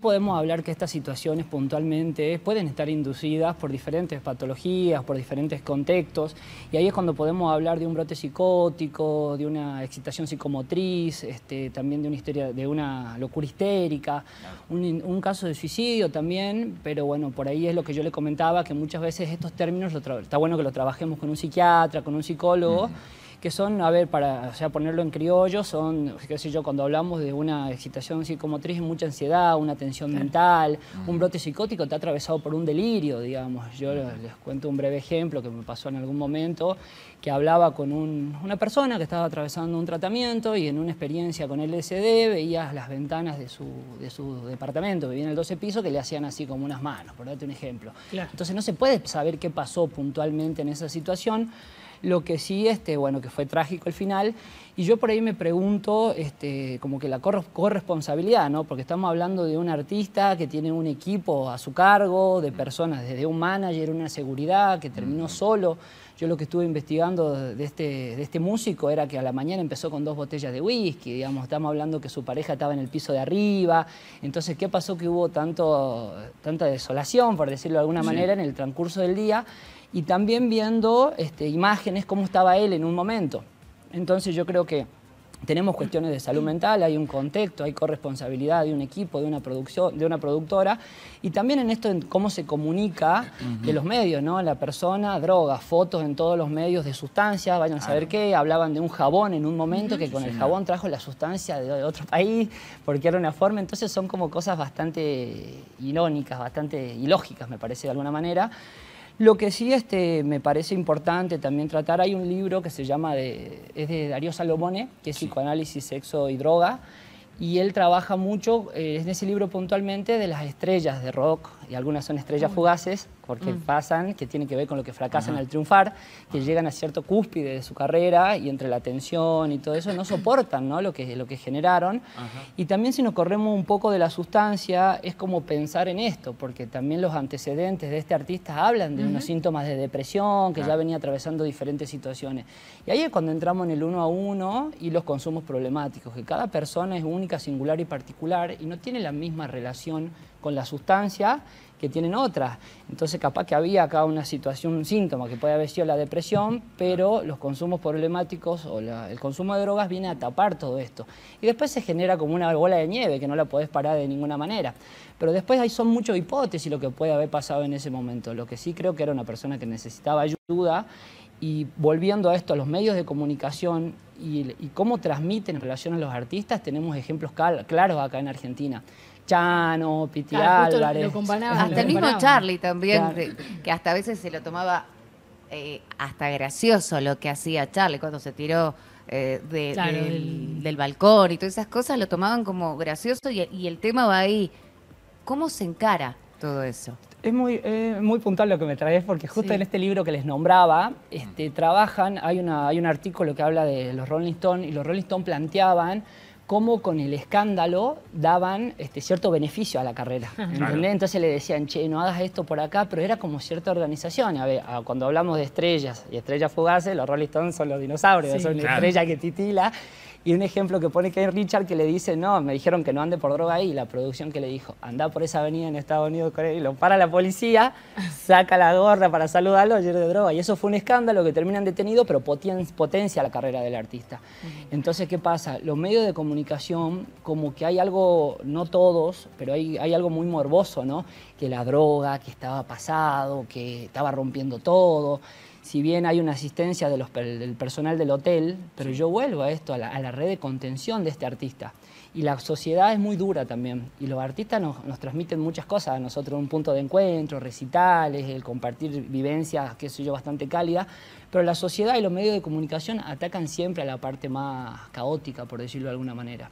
Podemos hablar que estas situaciones puntualmente pueden estar inducidas por diferentes patologías, por diferentes contextos, y ahí es cuando podemos hablar de un brote psicótico, de una excitación psicomotriz, este, también de una, histeria, de una locura histérica, un, caso de suicidio también, pero bueno, por ahí es lo que yo le comentaba, que muchas veces estos términos está bueno que lo trabajemos con un psiquiatra, con un psicólogo que son, a ver, para o sea, ponerlo en criollo, son, qué sé yo, cuando hablamos de una excitación psicomotriz, mucha ansiedad, una tensión mental, un brote psicótico te ha atravesado por un delirio, digamos. Yo les, cuento un breve ejemplo que me pasó en algún momento, que hablaba con un, una persona que estaba atravesando un tratamiento y en una experiencia con LSD veía las ventanas de su, de su departamento, vivía en el 12 piso, que le hacían así como unas manos, por darte un ejemplo. Entonces no se puede saber qué pasó puntualmente en esa situación, lo que sí, este, bueno, que fue trágico el final. Y yo por ahí me pregunto, este, como que la corresponsabilidad, ¿no? Porque estamos hablando de un artista que tiene un equipo a su cargo, de mm. personas, desde un manager, una seguridad, que terminó mm. solo. Yo lo que estuve investigando de este, de este músico era que a la mañana empezó con dos botellas de whisky, digamos, estamos hablando que su pareja estaba en el piso de arriba, entonces, ¿qué pasó que hubo tanto, tanta desolación, por decirlo de alguna manera, en el transcurso del día? Y también viendo este, imágenes, cómo estaba él en un momento. Entonces yo creo que tenemos cuestiones de salud mental, hay un contexto, hay corresponsabilidad de un equipo, de una producción, de una productora, y también en esto en cómo se comunica de los medios, ¿no? La persona, drogas, fotos en todos los medios de sustancias, vayan a saber qué, hablaban de un jabón en un momento que con el jabón trajo la sustancia de otro país, porque era una forma, entonces son como cosas bastante irónicas, bastante ilógicas, me parece de alguna manera. Lo que sí este, me parece importante también tratar, hay un libro que se llama, de, es de Darío Salomone, que es Psicoanálisis, Sexo y Droga, y él trabaja mucho, es eh, en ese libro puntualmente, de las estrellas de rock, y algunas son estrellas fugaces, porque mm. pasan, que tienen que ver con lo que fracasan al triunfar, que llegan a cierto cúspide de su carrera y entre la tensión y todo eso no soportan ¿no? Lo, que, lo que generaron. Y también si nos corremos un poco de la sustancia, es como pensar en esto, porque también los antecedentes de este artista hablan de unos síntomas de depresión, que ya venía atravesando diferentes situaciones. Y ahí es cuando entramos en el uno a uno y los consumos problemáticos, que cada persona es única, singular y particular y no tiene la misma relación con la sustancia que tienen otras. Entonces capaz que había acá una situación, un síntoma que puede haber sido la depresión, pero los consumos problemáticos o el consumo de drogas viene a tapar todo esto. Y después se genera como una bola de nieve que no la podés parar de ninguna manera. Pero después ahí son muchas hipótesis lo que puede haber pasado en ese momento. Lo que sí creo que era una persona que necesitaba ayuda y volviendo a esto, a los medios de comunicación y, y cómo transmiten en relación a los artistas, tenemos ejemplos claros acá en Argentina. Chano, Piti Álvarez. hasta el mismo Charlie también, que, hasta a veces se lo tomaba eh, hasta gracioso lo que hacía Charlie cuando se tiró eh, del, balcón y todas esas cosas, lo tomaban como gracioso y, el tema va ahí. ¿Cómo se encara todo eso? Es muy, muy puntual lo que me traes, porque justo en este libro que les nombraba, este, trabajan, hay, una, hay un artículo que habla de los Rolling Stone, y los Rolling Stone planteaban cómo con el escándalo daban este, cierto beneficio a la carrera. Entonces le decían, che, no hagas esto por acá, pero era como cierta organización. A ver, cuando hablamos de estrellas y estrellas fugaces, los Rolling Stones son los dinosaurios, es son una estrella que titila. Y un ejemplo que pone que Richard que le dice, no, me dijeron que no ande por droga ahí, y la producción que le dijo, anda por esa avenida en Estados Unidos, él. y lo para la policía, saca la gorra para saludarlo, ayer de droga. Y eso fue un escándalo que terminan detenido, pero potencia la carrera del artista. Entonces, ¿qué pasa? Los medios de comunicación, como que hay algo, no todos, pero hay, hay algo muy morboso, ¿no? Que la droga, que estaba pasado, que estaba rompiendo todo si bien hay una asistencia del personal del hotel, pero yo vuelvo a esto, a la, red de contención de este artista. Y la sociedad es muy dura también, y los artistas nos, nos transmiten muchas cosas a nosotros, un punto de encuentro, recitales, el compartir vivencias, qué sé yo, bastante cálidas, pero la sociedad y los medios de comunicación atacan siempre a la parte más caótica, por decirlo de alguna manera.